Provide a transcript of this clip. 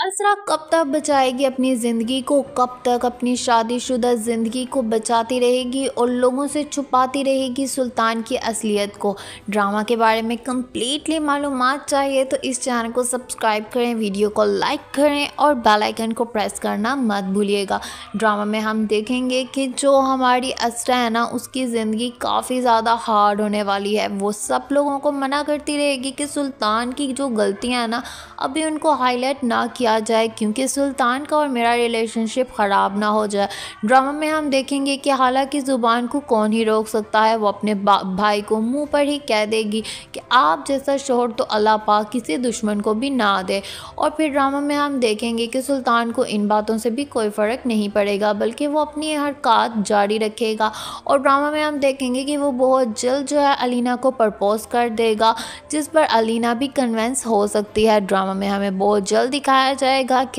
असरा कब तक बचाएगी अपनी ज़िंदगी को कब तक अपनी शादीशुदा ज़िंदगी को बचाती रहेगी और लोगों से छुपाती रहेगी सुल्तान की असलियत को ड्रामा के बारे में कम्प्लीटली मालूम चाहिए तो इस चैनल को सब्सक्राइब करें वीडियो को लाइक करें और बेल आइकन को प्रेस करना मत भूलिएगा ड्रामा में हम देखेंगे कि जो हमारी असरा है ना उसकी ज़िंदगी काफ़ी ज़्यादा हार्ड होने वाली है वो सब लोगों को मना करती रहेगी कि सुल्तान की जो गलतियाँ हैं ना अभी उनको हाईलाइट ना किया किया जाए क्योंकि सुल्तान का और मेरा रिलेशनशिप ख़राब ना हो जाए ड्रामा में हम देखेंगे कि हालांकि ज़ुबान को कौन ही रोक सकता है वो अपने भाई को मुंह पर ही कह देगी कि आप जैसा शोहर तो अल्लाह पाक किसी दुश्मन को भी ना दे और फिर ड्रामा में हम देखेंगे कि सुल्तान को इन बातों से भी कोई फ़र्क नहीं पड़ेगा बल्कि वो अपनी हरकत जारी रखेगा और ड्रामा में हम देखेंगे कि वो बहुत जल्द जो है अलीना को प्रपोज कर देगा जिस पर अलीना भी कन्वेंस हो सकती है ड्रामा में हमें बहुत जल्द दिखाया जाएगा कि